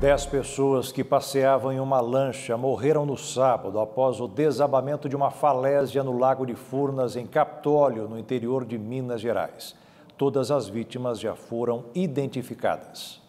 Dez pessoas que passeavam em uma lancha morreram no sábado após o desabamento de uma falésia no Lago de Furnas, em Capitólio, no interior de Minas Gerais. Todas as vítimas já foram identificadas.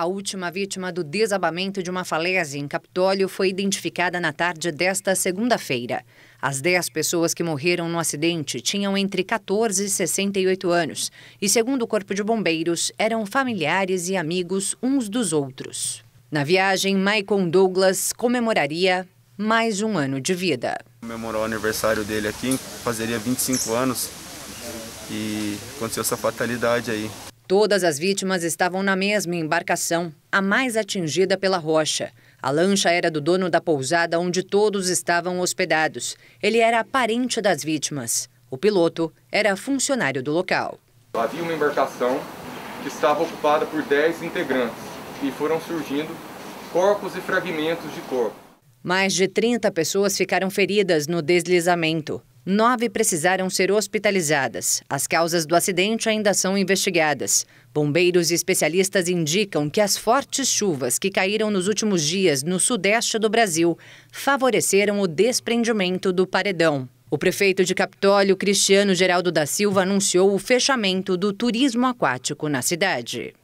A última vítima do desabamento de uma falésia em Capitólio foi identificada na tarde desta segunda-feira. As 10 pessoas que morreram no acidente tinham entre 14 e 68 anos e, segundo o Corpo de Bombeiros, eram familiares e amigos uns dos outros. Na viagem, Michael Douglas comemoraria mais um ano de vida. Comemorou o aniversário dele aqui, fazeria 25 anos e aconteceu essa fatalidade aí. Todas as vítimas estavam na mesma embarcação, a mais atingida pela rocha. A lancha era do dono da pousada onde todos estavam hospedados. Ele era parente das vítimas. O piloto era funcionário do local. Havia uma embarcação que estava ocupada por 10 integrantes e foram surgindo corpos e fragmentos de corpo. Mais de 30 pessoas ficaram feridas no deslizamento. Nove precisaram ser hospitalizadas. As causas do acidente ainda são investigadas. Bombeiros e especialistas indicam que as fortes chuvas que caíram nos últimos dias no sudeste do Brasil favoreceram o desprendimento do paredão. O prefeito de Capitólio, Cristiano Geraldo da Silva, anunciou o fechamento do turismo aquático na cidade.